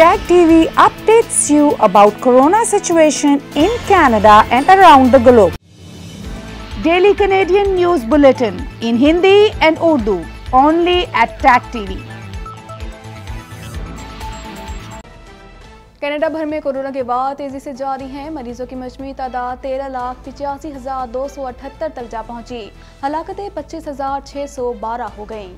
Tag TV updates you about corona situation in Canada and around the globe. Daily Canadian News Bulletin in Hindi and Urdu only at Tag TV. Canada भर में corona के बाद तेजी से जारी है मरीजों की मजमू तादाद तेरह लाख पिचासी हज़ार दो सौ अठहत्तर तक जा पहुंची हलाकते पच्चीस हज़ार छह सौ बारह हो गईं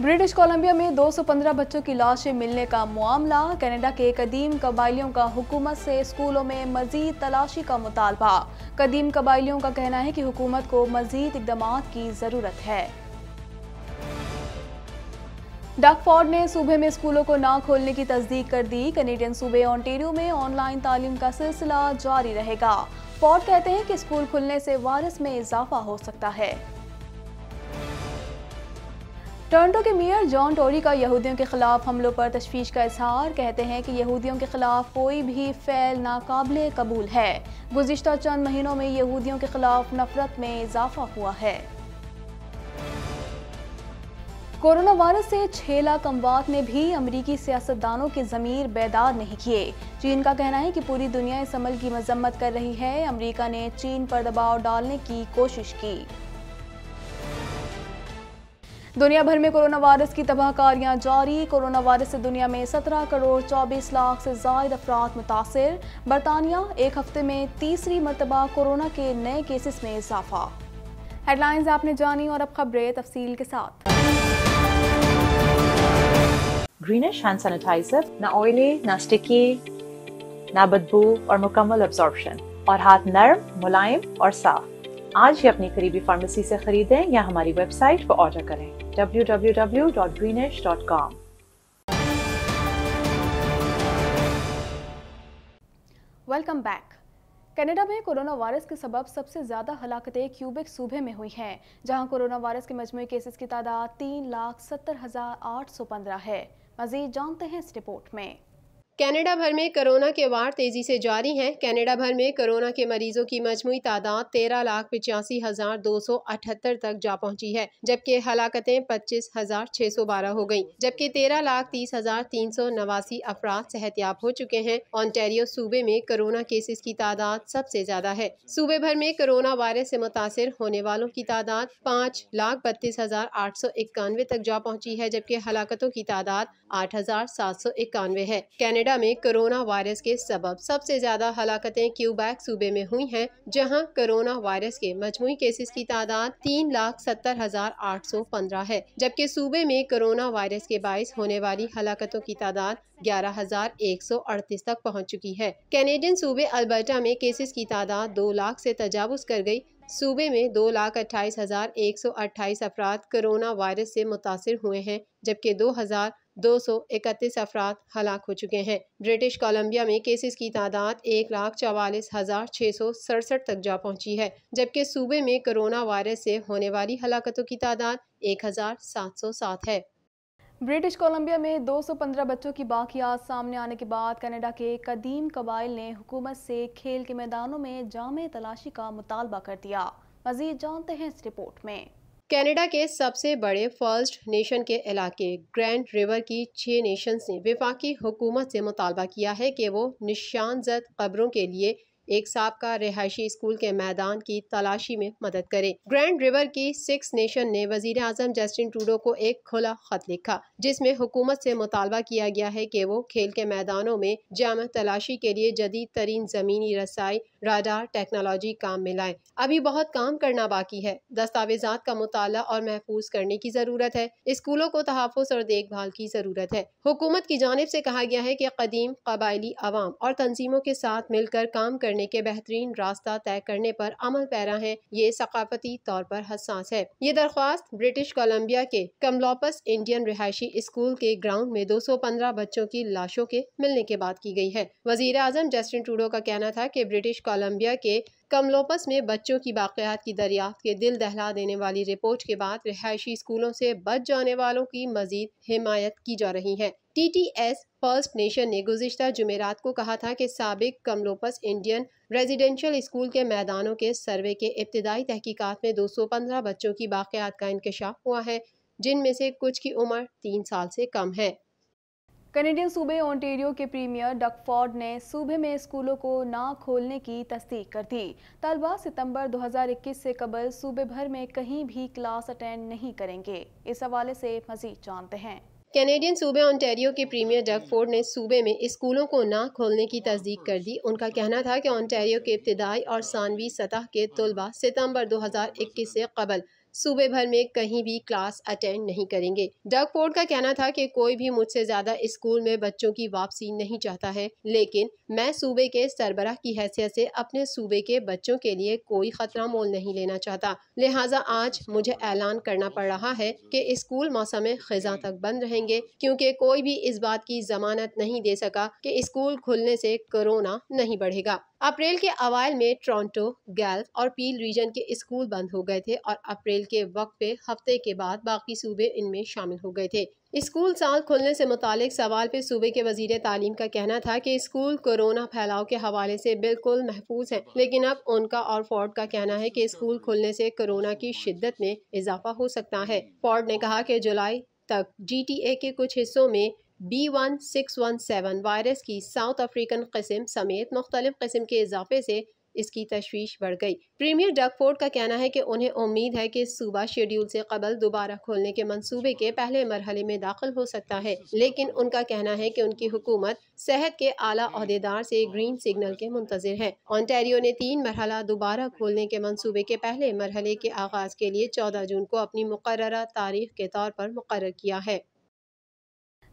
ब्रिटिश कोलंबिया में 215 बच्चों की लाशें मिलने का मामला कनाडा के कदीम कबाइलियों का हुकूमत से स्कूलों में मजीद तलाशी का मुतालबा कदीम कबाइलियों का कहना है कि हुकूमत को मजीद इकदाम की ज़रूरत है डकफोर्ड ने सूबे में स्कूलों को ना खोलने की तस्दीक कर दी कनेडियन सूबे ऑन्टेरियो में ऑनलाइन तालीम का सिलसिला जारी रहेगा फोर्ड कहते हैं कि स्कूल खुलने से वायरस में इजाफा हो सकता है टोरंटो के मेयर जॉन टोरी का यहूदियों के खिलाफ हमलों पर तशवीश का इजहार कहते हैं कि यहूदियों के खिलाफ कोई भी फैल नाकबले कबूल है गुजशत चंद महीनों में यहूदियों के खिलाफ नफरत में इजाफा हुआ है कोरोना वायरस से छह लाख अमवात ने भी अमरीकी सियासतदानों के ज़मीर बेदार नहीं किए चीन का कहना है कि पूरी दुनिया इस अमल की मजम्मत कर रही है अमरीका ने चीन पर दबाव डालने की कोशिश की दुनिया भर में कोरोना वायरस की तबाहकारियां जारी कोरोना वायरस से दुनिया में 17 करोड़ 24 लाख से जायद अफराद मुतासर बरतानिया एक हफ्ते में तीसरी मरतबा कोरोना के नए केसेस में इजाफा हेडलाइंस आपने जानी और अब खबरें तफसील के साथ ग्रीनिश हैंड सैनिटाइजर ना ऑयली ना स्टिकी ना बदबू और मुकम्मल अब्जॉर्बशन और हाथ नर्म मुलायम और साफ आज ही अपनी करीबी फार्मेसी से खरीदें या हमारी वेबसाइट पर ऑर्डर करें www.greenish.com. वेलकम बैक कनाडा में कोरोना वायरस के सबब सबसे ज़्यादा हलाकतें क्यूबेक सूबे में हुई हैं जहां कोरोना वायरस के मजमू केसेस की तादाद तीन लाख सत्तर हज़ार आठ सौ पंद्रह है मजीद जानते हैं इस रिपोर्ट में कनाडा भर में कोरोना के वार तेज़ी से जारी हैं कनाडा भर में कोरोना के मरीजों की मजमू तादाद तेरह लाख पिचासी हज़ार दो सौ अठहत्तर तक जा पहुंची है जबकि हलाकतें पच्चीस हज़ार छः सौ बारह हो गयी जबकि तेरह लाख तीस हज़ार तीन सौ नवासी अफराद सेहतियाब हो चुके हैं ऑनटेरियो सूबे में कोरोना केसेस की तादाद सबसे ज़्यादा है सूबे भर में कोरोना वायरस से मुतासर होने वालों की तादाद पाँच लाख बत्तीस हज़ार आठ सौ इक्यानवे तक जा पहुँची है जबकि हलाकतों की तादाद आठ हज़ार सात सौ इक्यानवे है कैनेडा कनाडा में कोरोना वायरस के सबब सबसे ज़्यादा हलाकतें क्यूबैक सूबे में हुई हैं जहां कोरोना वायरस के मजमू केसेस की तादाद तीन लाख सत्तर हजार आठ सौ पंद्रह है जबकि सूबे में कोरोना वायरस के बायस होने वाली हलाकतों की तादाद ग्यारह हजार एक सौ अड़तीस तक पहुँच चुकी है कैनेडियन सूबे अल्बर्टा में केसेस की तादाद दो लाख से तजावज़ कर गई सूबे में दो लाख अट्ठाईस हजार एक सौ अट्ठाईस अफराद कोरोना वायरस से मुतासर हुए हैं जबकि दो हजार दो सौ इकतीस अफराद हलाक हो चुके हैं ब्रिटिश कोलंबिया में केसेस की तादाद एक लाख चवालीस हज़ार छः सौ सड़सठ तक जा पहुंची है जबकि सूबे में कोरोना वायरस से होने वाली हलाकतों की तादाद एक हज़ार सात सौ सात है ब्रिटिश कोलंबिया में 215 बच्चों की बाकियात सामने आने के बाद कनाडा के कदीम कबाइल ने हुकूमत से खेल के मैदानों में जाम तलाशी का मुतालबा कर दिया मजीद जानते हैं इस रिपोर्ट में कनाडा के सबसे बड़े फर्स्ट नेशन के इलाके ग्रैंड रिवर की छः नेशंस ने विफाकी हुकूमत से मुतालबा किया है कि वो निशानजद कब्रों के लिए एक सांप का रिहायशी स्कूल के मैदान की तलाशी में मदद करे ग्रैंड रिवर की सिक्स नेशन ने वजीर आजम जस्टिन ट्रूडो को एक खुला खत लिखा जिसमे हुकूमत ऐसी मुतालबा किया गया है की वो खेल के मैदानों में जाम तलाशी के लिए जदीद तरीन जमीनी रसाई राडार टेक्नोलॉजी काम में लाए अभी बहुत काम करना बाकी है दस्तावेजा का मुताला और महफूज करने की ज़रूरत है स्कूलों को तहफ़ और देखभाल की ज़रूरत है हुकूमत की जानब ऐसी कहा गया है की कदीम कबायली आवाम और तंजीमों के साथ मिलकर काम करने करने के बेहतरीन रास्ता तय करने पर अमल पैरा है ये सकाफती तौर पर हसास है ये दरख्वास्त ब्रिटिश कोलम्बिया के कमलोपस इंडियन रिहायशी स्कूल के ग्राउंड में दो सौ पंद्रह बच्चों की लाशों के मिलने के बाद की गई है वजीर आजम जस्टिन टूडो का कहना था की ब्रिटिश कोलम्बिया के कमलोपस में बच्चों की बाक़ियात की दरियाफ्त के दिल दहला देने वाली रिपोर्ट के बाद रिहायशी स्कूलों से बच जाने वालों की मजीद हिमायत की जा रही है टीटीएस फर्स्ट नेशन ने गुजशत जुमेरात को कहा था कि सबक कमलोपस इंडियन रेजिडेंशियल स्कूल के मैदानों के सर्वे के इब्तदाई तहकीकत में दो सौ पंद्रह बच्चों की बाक़ियात का इंकशाफ हुआ है जिनमें से कुछ की उम्र तीन साल से कम है कनेडियन सूबे ओंटेरियो के प्रीमियर फॉर्ड ने सूबे में स्कूलों को ना खोलने की तस्दीक कर दी तलबा सितंबर 2021 से कबल सूबे भर में कहीं भी क्लास अटेंड नहीं करेंगे इस हवाले से मजीद जानते हैं कैनेडियन सूबे ओंटेरियो के प्रीमियर डग फोर्ड ने सूबे में स्कूलों को ना खोलने की तस्दीक कर दी उनका कहना था कि ओंटेरियो के इब्तदाई और सानवी सतह के तलबा सितंबर 2021 से कबल सूबे भर में कहीं भी क्लास अटेंड नहीं करेंगे डग फोर्ड का कहना था कि कोई भी मुझसे ज्यादा स्कूल में बच्चों की वापसी नहीं चाहता है लेकिन मैं सूबे के सरबराह की हैसियत से अपने सूबे के बच्चों के लिए कोई खतरा मोल नहीं लेना चाहता लिहाजा आज मुझे ऐलान करना पड़ रहा है कि स्कूल मौसम खजा तक बंद रहेंगे क्योंकि कोई भी इस बात की जमानत नहीं दे सका कि स्कूल खुलने से कोरोना नहीं बढ़ेगा अप्रैल के अवाल में टोरंटो गैल्फ और पील रीजन के स्कूल बंद हो गए थे और अप्रैल के वक्त पे हफ्ते के बाद बाकी सूबे इनमें शामिल हो गए थे स्कूल साल खुलने से मुतल सवाल पे सूबे के वजीर तालीम का कहना था कि स्कूल कोरोना फैलाव के हवाले से बिल्कुल महफूज हैं लेकिन अब उनका और फोर्ड का कहना है कि स्कूल खुलने से कोरोना की शिद्दत में इजाफा हो सकता है फोर्ड ने कहा कि जुलाई तक जी के कुछ हिस्सों में B one six one seven virus की साउथ अफ्रीकन कस्म समेत मुख्तलिफ कस्म के इजाफे से इसकी तशवीश बढ़ गई प्रीमियर डगफोर्ड का कहना है कि उन्हें उम्मीद है कि सूबा शेड्यूल से कबल दोबारा खोलने के मंसूबे के पहले मरहले में दाखिल हो सकता है लेकिन उनका कहना है कि उनकी हुकूमत सेहत के आला अहदेदार से ग्रीन सिग्नल के मुंतजर है ऑनटेरियो ने तीन मरहला दोबारा खोलने के मनसूबे के पहले मरहले के आगाज के लिए चौदह जून को अपनी मुकर तारीख के तौर पर मुकर किया है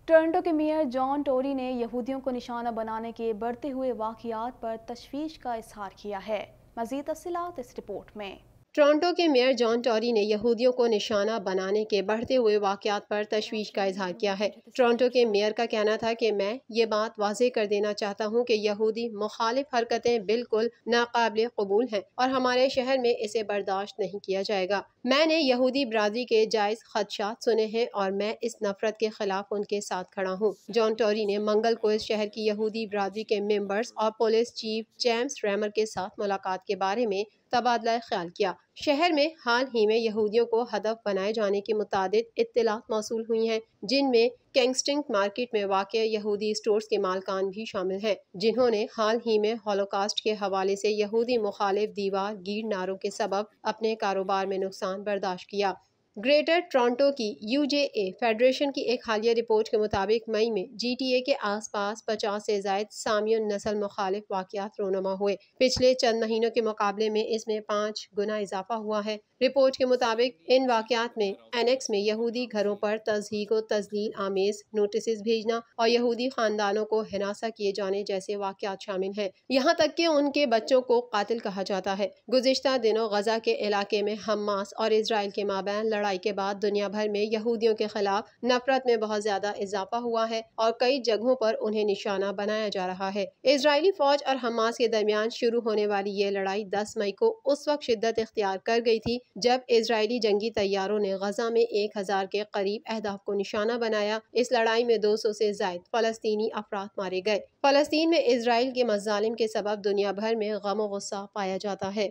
टोरंटो के मेयर जॉन टोरी ने यहूदियों को निशाना बनाने के बढ़ते हुए वाकियात पर तशवीश का इजहार किया है मजीद तफसीत इस रिपोर्ट में टोरंटो के मेयर जॉन टॉरी ने यहूदियों को निशाना बनाने के बढ़ते हुए वाकयात पर तशवीश का इजहार किया है टोरंटो के मेयर का कहना था कि मैं ये बात वाजे कर देना चाहता हूँ कि यहूदी मुखालिफ हरकतें बिल्कुल नाकबले कबूल हैं और हमारे शहर में इसे बर्दाश्त नहीं किया जाएगा मैंने यहूदी बरदरी के जायज़ खदशात सुने हैं और मैं इस नफरत के खिलाफ उनके साथ खड़ा हूँ जॉन टॉरी ने मंगल को इस शहर की यहूदी बरदरी के मेम्बर्स और पुलिस चीफ जेम्स रैमर के साथ मुलाकात के बारे में तबादला ख्याल किया शहर में हाल ही में यहूदियों को हदफ बनाए जाने के मुताद इतलात मौसू हुई हैं जिनमें कैंगस्टिंग मार्केट में वाक़ यहूदी स्टोर्स के मालकान भी शामिल हैं जिन्होंने हाल ही में हॉलोकास्ट के हवाले से यहूदी मुखालिफ दीवार गिर नारों के सबब अपने कारोबार में नुकसान बर्दाश्त किया ग्रेटर टोरंटो की यूजेए फेडरेशन की एक हालिया रिपोर्ट के मुताबिक मई में जीटीए के आसपास 50 से जायद सामियन नस्ल मुखालिफ वाक़ रोनमा हुए पिछले चंद महीनों के मुकाबले में इसमें पाँच गुना इजाफा हुआ है रिपोर्ट के मुताबिक इन वाक़ात में एनेक्स में यहूदी घरों पर तजहीक व तजलील आमेज नोटिस भेजना और यहूदी खानदानों को हिनासा किए जाने जैसे वाक़ात शामिल हैं यहाँ तक के उनके बच्चों को कतिल कहा जाता है गुजशत दिनों गजा के इलाके में हमास और इसराइल के माबैन लड़ा लड़ाई के बाद दुनिया भर में यहूदियों के खिलाफ नफरत में बहुत ज्यादा इजाफा हुआ है और कई जगहों पर उन्हें निशाना बनाया जा रहा है इसराइली फौज और हमास के दरमियान शुरू होने वाली ये लड़ाई दस मई को उस वक्त शिद्दत इख्तियार कर गई थी जब इसराइली जंगी तैयारों ने गजा में एक हजार के करीब अहदाफ को निशाना बनाया इस लड़ाई में दो सौ ऐसी जायद फलस्तनी अफराद मारे गए फलस्तीन में इसराइल के मजालिम के सबब दुनिया भर में गम गुस्सा पाया जाता है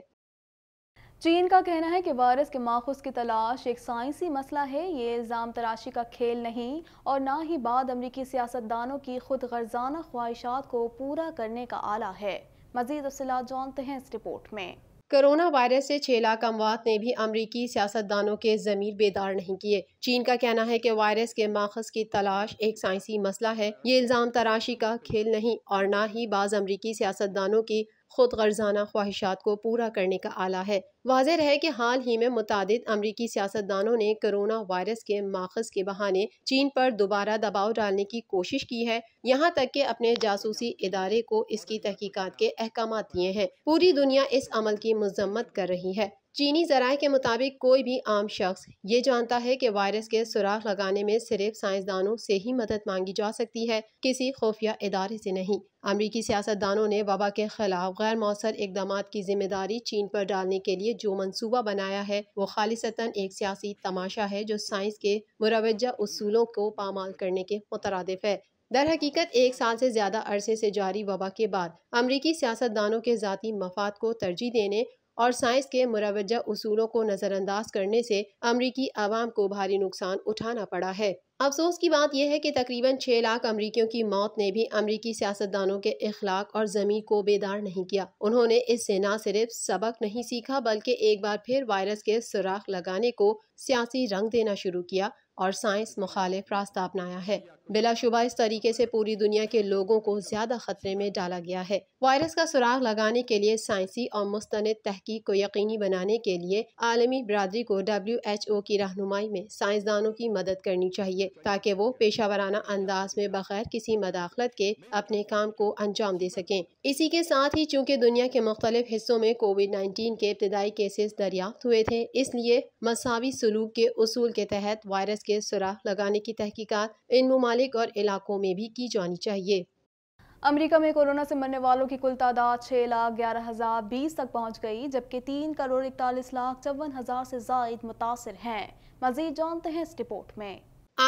चीन का कहना है कि वायरस के माखुज की तलाश एक साइंसी मसला है ये इल्ज़ाम तराशी का खेल नहीं और ना ही बाद अमरीकी सियासतदानों की खुद गर्जाना ख्वाहिशात को पूरा करने का आला है मजीद असला जानते हैं इस रिपोर्ट में कोरोना वायरस से छह लाख अमवात ने भी अमरीकी सियासतदानों के ज़मीर बेदार नहीं किए चीन का कहना है कि वायरस के माखज की तलाश एक साइंसी मसला है ये इल्ज़ाम तराशी का खेल नहीं और ना ही बाज़ अमरीकी सियासतदानों की खुद गर्जाना ख्वाहिशात को पूरा करने का आला है वाज है कि हाल ही में मुतद अमरीकी सियासतदानों ने कोरोना वायरस के माखज के बहाने चीन पर दोबारा दबाव डालने की कोशिश की है यहाँ तक के अपने जासूसी इदारे को इसकी तहकीकत के अहकाम दिए हैं पूरी दुनिया इस अमल की मजम्मत कर रही है चीनी जराए के मुताबिक कोई भी आम शख्स ये जानता है कि वायरस के सुराख लगाने में सिर्फ साइंसदानों से ही मदद मांगी जा सकती है किसी खुफिया इदारे से नहीं अमरीकी सियासतदानों ने वबा के खिलाफ गैर मौसर इकदाम की जिम्मेदारी चीन पर डालने के लिए जो मनसूबा बनाया है वो खालिशता एक सियासी तमाशा है जो साइंस के मुरवजा असूलों को पामाल करने के मुतरद है दर हकीकत एक साल से ज़्यादा अरसे से जारी वबा के बाद अमरीकी सियासतदानों के ज़ाती मफाद को तरजीह देने और साइंस के मुरवजा उसूलों को नज़रअंदाज करने से अमरीकी आवाम को भारी नुकसान उठाना पड़ा है अफसोस की बात यह है कि तकरीबन छः लाख अमरीकियों की मौत ने भी अमरीकी सियासतदानों के अखलाक और जमीन को बेदार नहीं किया उन्होंने इससे न सिर्फ सबक नहीं सीखा बल्कि एक बार फिर वायरस के सुराख लगाने को सियासी रंग देना शुरू किया और साइंस मुखालिफ रास्ता अपनाया है बिलाशुबा इस तरीके से पूरी दुनिया के लोगों को ज़्यादा ख़तरे में डाला गया है वायरस का सुराग लगाने के लिए साइंसी और मुस्तन तहकीक को यकीनी बनाने के लिए आलमी बरदरी को डब्ल्यू एच ओ की रहनुमाई में साइंसदानों की मदद करनी चाहिए ताकि वो पेशा वाराना अंदाज में बगैर किसी मदाखलत के अपने काम को अंजाम दे सकें इसी के साथ ही चूँकि दुनिया के मुख्तलिफ हिस्सों में कोविड नाइन्टीन के इब्तदाई केसेस दरियाफ्त हुए थे इसलिए मसावी सलूक के असूल के तहत वायरस के सुराख लगाने की तहकीकत इन ममालिक ममालिक और इलाकों में भी की जानी चाहिए अमेरिका में कोरोना से मरने वालों की कुल तादाद छः लाख ग्यारह हज़ार बीस तक पहुंच गई जबकि तीन करोड़ इकतालीस लाख चौवन हज़ार से जायद मुतासर हैं मजीद जानते हैं इस रिपोर्ट में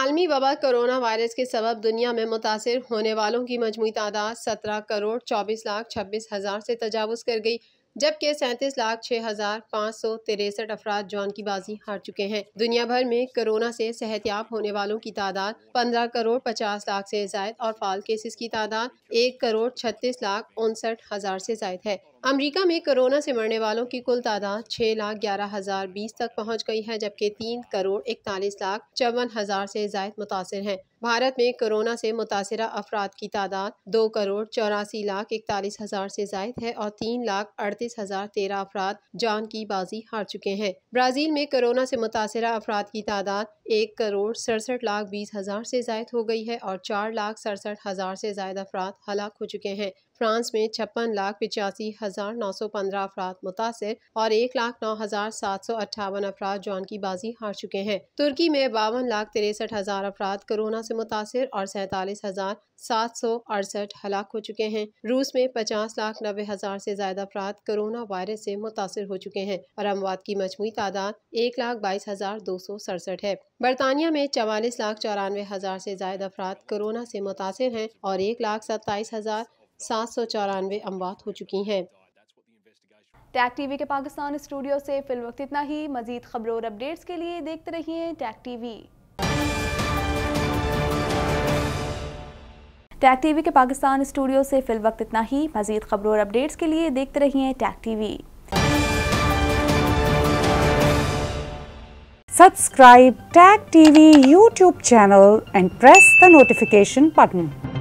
आलमी वबा कोरोना वायरस के सबब दुनिया में मुतासर होने वालों की मजमू तादाद सत्रह करोड़ चौबीस लाख छब्बीस हज़ार से तजावज़ कर गई जबकि सैंतीस लाख छः हज़ार पाँच सौ तिरसठ अफराद जान की बाजी हार चुके हैं दुनिया भर में कोरोना से सेहतियाब होने वालों की तादाद पंद्रह करोड़ पचास लाख से जायद और फाल केसेस की तादाद एक करोड़ छत्तीस लाख उनसठ हज़ार से जायद है अमेरिका में कोरोना से मरने वालों की कुल तादाद छः लाख ग्यारह हज़ार बीस तक पहुंच गई है जबकि तीन करोड़ इकतालीस लाख चौवन हज़ार से जायद मुतासर हैं भारत में कोरोना से मुतासर अफराद की तादाद दो करोड़ चौरासी लाख इकतालीस हज़ार से जायद है और तीन लाख अड़तीस हज़ार तेरह अफराद जान की बाजी हार चुके हैं ब्राज़ील में कोरोना से मुतासर अफराद की तादाद एक करोड़ सड़सठ लाख बीस हज़ार से जायद हो गई है और चार लाख सड़सठ हज़ार से जायद अफराद हलाक हो चुके हैं फ्रांस में छप्पन लाख पिचासी हज़ार नौ सौ पंद्रह अफराद मुतासर और एक लाख नौ हज़ार सात सौ अट्ठावन अफराद जान की बाजी हार चुके हैं तुर्की में बावन लाख तिरसठ हज़ार अफराद कोरोना से मुतासर और सैतालीस हज़ार सात सौ अड़सठ हलाक हो चुके हैं रूस में पचास लाख नबे हज़ार से ज्यादा अफराद कोरोना वायरस से मुतासर हो चुके हैं और अमवात की मजमू तादाद एक लाख बाईस हज़ार दो सौ सड़सठ है बरतानिया में चवालीस लाख चौरानवे हज़ार से ज्यादा अफराद कोरोना से मुतासर हैं और एक लाख सत्ताईस हज़ार सात सौ चौरानवे अमवात हो चुकी हैं टैग टीवी के पाकिस्तान स्टूडियो से फिल वक्त इतना ही मजीद खबरों और अपडेट्स के लिए देखते रहिए टैग टीवी टैग टीवी के पाकिस्तान स्टूडियो से फिल वक्त इतना ही मजीद खबरों और अपडेट्स के लिए देखते रहिए Tag TV Subscribe Tag TV YouTube channel and press the notification button